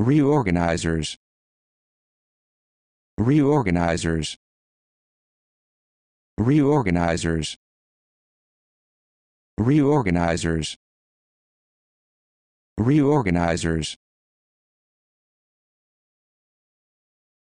reorganizers reorganizers reorganizers reorganizers reorganizers